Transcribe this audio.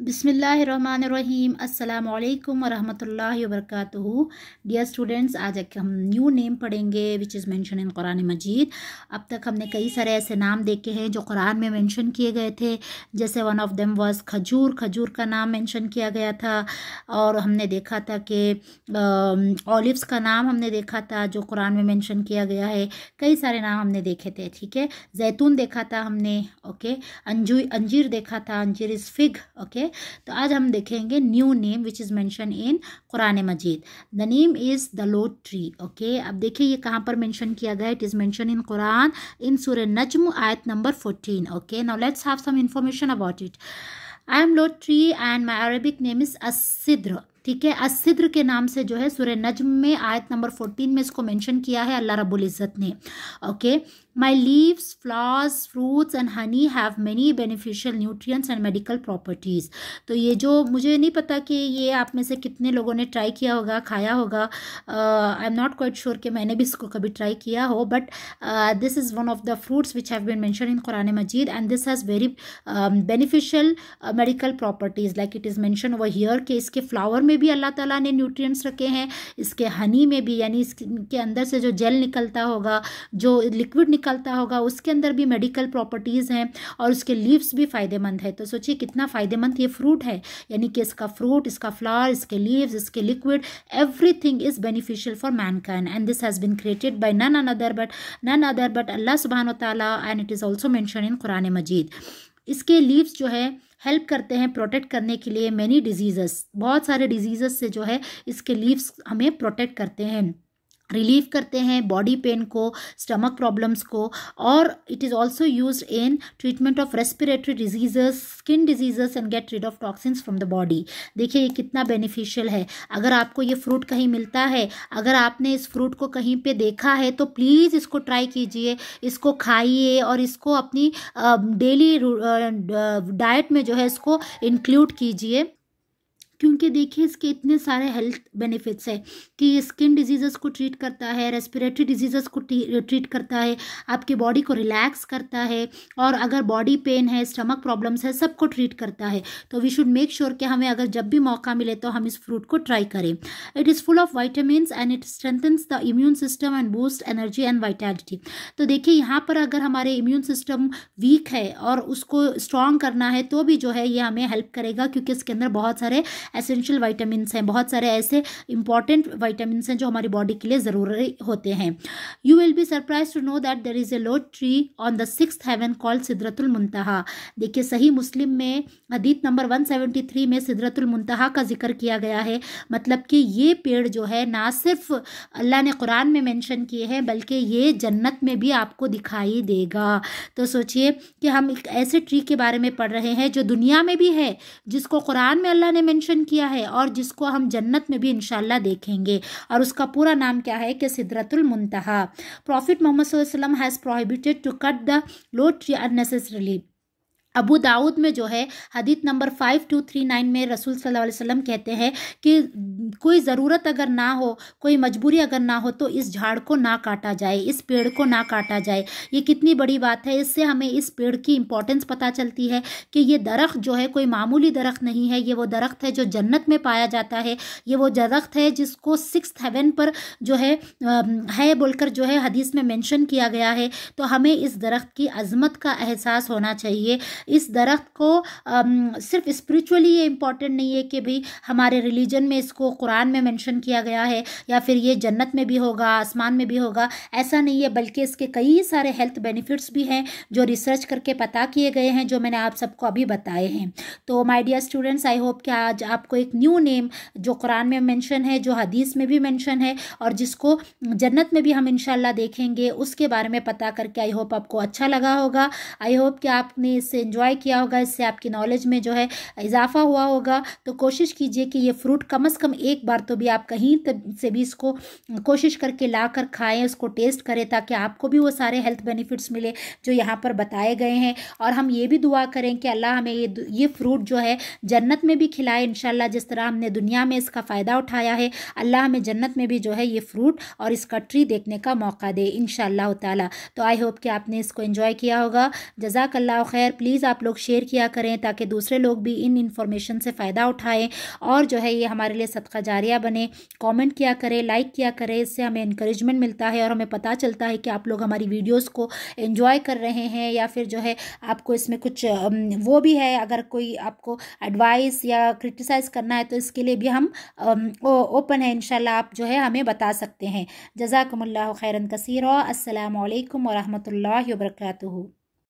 बिसमीम् अल्लाम वरहमल work dear students आज एक हम न्यू नेम पढ़ेंगे which is mention in Quran Majeed अब तक हमने कई सारे ऐसे नाम देखे हैं जो कुरान में मेंशन किए गए थे जैसे वन ऑफ देम वाज खजूर खजूर का नाम मेंशन किया गया था और हमने देखा था कि ओलिवस का नाम हमने देखा था जो कुरान में मैंशन किया गया है कई सारे नाम हमने देखे थे ठीक है जैतून देखा था हमने ओके अंजू अंजीर देखा था अंजीर इज़ फिग ओके थे तो आज हम देखेंगे new name which is mention in Quran Majeed the name is the lote tree okay अब देखिए ये कहाँ पर मैंशन किया गया it is mention in Quran in Surah Najm आयत number fourteen okay now let's have some information about it I am lote tree and my Arabic name is असिद्र ठीक है असिद्र के नाम से जो है सूर्य नजम में आयत नंबर फोर्टीन में इसको मेंशन किया है अल्लाह रबुल इज़्ज़त ने okay My leaves, flowers, fruits and honey have many beneficial nutrients and medical properties. तो ये जो मुझे नहीं पता कि ये आप में से कितने लोगों ने ट्राई किया होगा खाया होगा I am not quite sure कि मैंने भी इसको कभी ट्राई किया हो but this is one of the fruits which have been mention in Quran Majeed and this has very beneficial medical properties like it is mention over here कि इसके flower में भी अल्लाह तला ने न्यूट्रियस रखे हैं इसके हनी में भी यानी इसके अंदर से जो जेल निकलता होगा जो लिक्विड निकल निकलता होगा उसके अंदर भी मेडिकल प्रॉपर्टीज़ हैं और उसके लीव्स भी फ़ायदेमंद है तो सोचिए कितना फ़ायदेमंद ये फ्रूट है यानी कि इसका फ्रूट इसका फ्लावर इसके लीव्स इसके liquid everything is beneficial for mankind and this has been created by none another but none other but Allah सुबहान तला and it is also mention in Quran Majeed इसके लीव्स जो है हेल्प करते हैं प्रोटेक्ट करने के लिए मैनी डिजीजेस बहुत सारे डिजीज़स से जो है इसके लीव्स हमें प्रोटेक्ट करते हैं रिलीव करते हैं बॉडी पेन को स्टमक प्रॉब्लम्स को और it is also use in treatment of respiratory diseases skin diseases and get rid of toxins from the body देखिए ये कितना बेनिफिशियल है अगर आपको ये फ्रूट कहीं मिलता है अगर आपने इस फ्रूट को कहीं पे देखा है तो प्लीज़ इसको ट्राई कीजिए इसको खाइए और इसको अपनी डेली डाइट में जो है इसको इंक्लूड कीजिए क्योंकि देखिए इसके इतने सारे हेल्थ बेनिफिट्स है कि स्किन डिजीज़ को ट्रीट करता है रेस्पिरेटरी डिजीज़ को ट्रीट करता है आपके बॉडी को रिलैक्स करता है और अगर बॉडी पेन है स्टमक प्रॉब्लम्स है सबको ट्रीट करता है तो वी शुड मेक श्योर कि हमें अगर जब भी मौका मिले तो हम इस फ्रूट को ट्राई करें it is full of vitamins and it strengthens the immune system and boost energy and vitality तो देखिए यहाँ पर अगर हमारे इम्यून सिस्टम वीक है और उसको स्ट्रॉन्ग करना है तो भी जो है ये हमें हेल्प करेगा क्योंकि इसके अंदर बहुत सारे एसेंशियल वाइटामिन हैं बहुत सारे ऐसे इंपॉर्टेंट वाइटामिन हैं जो हमारी बॉडी के लिए ज़रूरी होते हैं you will be surprise to know that there is a lote tree on the six heaven call सिदरतुल मुंतहा देखिए सही मुस्लिम में हदीत नंबर वन थ्री में सिदरतुल मुंतहा का जिक्र किया गया है मतलब कि ये पेड़ जो है ना सिर्फ अल्लाह ने कुरान में मेंशन किए हैं बल्कि ये जन्नत में भी आपको दिखाई देगा तो सोचिए कि हम एक ऐसे ट्री के बारे में पढ़ रहे हैं जो दुनिया में भी है जिसको कुरान में अल्लाह ने मैंशन मेंशन किया है और जिसको हम जन्नत में भी इनशाला देखेंगे और उसका पूरा नाम क्या है कि सिदरतुल मुंतहा prophet Mohammad has prohibited to cut the lote tree unnecessarily अबू दाऊद में जो है हदीत number five two three nine में रसूल सल्लल्लाहु अलैहि वसल्लम कहते हैं कि कोई ज़रूरत अगर ना हो कोई मजबूरी अगर ना हो तो इस झाड़ को ना काटा जाए इस पेड़ को ना काटा जाए ये कितनी बड़ी बात है इससे हमें इस पेड़ की इम्पोर्टेंस पता चलती है कि ये दरख्त जो है कोई मामूली दरख्त नहीं है ये वो दरख्त है जो जन्नत में पाया जाता है ये वो दरख्त है जिसको सिक्स हेवन पर जो है है बोलकर जो है हदीस में मैंशन किया गया है तो हमें इस दरख्त की अजमत का एहसास होना चाहिए इस दरख्त को सिर्फ स्परिचुअली ये इम्पॉर्टेंट नहीं है कि भाई हमारे रिलीजन में इसको कुरान में मैंशन किया गया है या फिर ये जन्नत में भी होगा आसमान में भी होगा ऐसा नहीं है बल्कि इसके कई सारे हेल्थ बेनिफिट्स भी हैं जो रिसर्च करके पता किए गए हैं जो मैंने आप सबको अभी बताए हैं तो my dear students I hope कि आज आपको एक न्यू नेम जो कुरान में मेंशन है जो हदीस में भी मेंशन है और जिसको जन्नत में भी हम इनशाला देखेंगे उसके बारे में पता करके आई होप आपको अच्छा लगा होगा आई होप कि आपने इससे इन्जॉय किया होगा इससे आपकी नॉलेज में जो है इजाफा हुआ होगा तो कोशिश कीजिए कि ये फ्रूट कम अज़ कम एक बार तो भी आप कहीं से भी इसको कोशिश करके ला कर खाएँ उसको टेस्ट करें ताकि आपको भी वो सारे हेल्थ बेनिफिट्स मिले जो यहाँ पर बताए गए हैं और हम ये भी दुआ करें कि अल्लाह हमें ये ये फ्रूट जो है जन्नत में भी खिलाए इन जिस तरह हमने दुनिया में इसका फ़ायदा उठाया है अल्लाह हमें जन्नत में भी जो है ये फ्रूट और इसका ट्री देखने का मौका दे इन शाह तो आई होप कि आपने इसको इन्जॉय किया होगा जजाकल्ला खैर प्लीज़ प्लीज़ आप लोग शेयर किया करें ताकि दूसरे लोग भी इन इन्फॉर्मेशन से फ़ायदा उठाएँ और जो है ये हमारे लिए सदका जारिया बने कॉमेंट किया करें लाइक किया करें इससे हमें इंक्रेजमेंट मिलता है और हमें पता चलता है कि आप लोग हमारी वीडियोज़ को इन्जॉय कर रहे हैं या फिर जो है आपको इसमें कुछ वो भी है अगर कोई आपको एडवाइस या क्रिटिसाइज़ करना है तो इसके लिए भी हम ओपन है इन आप जो है हमें बता सकते हैं जजाकमल्ला खैरन कसीर असलकम वरहमल वर्का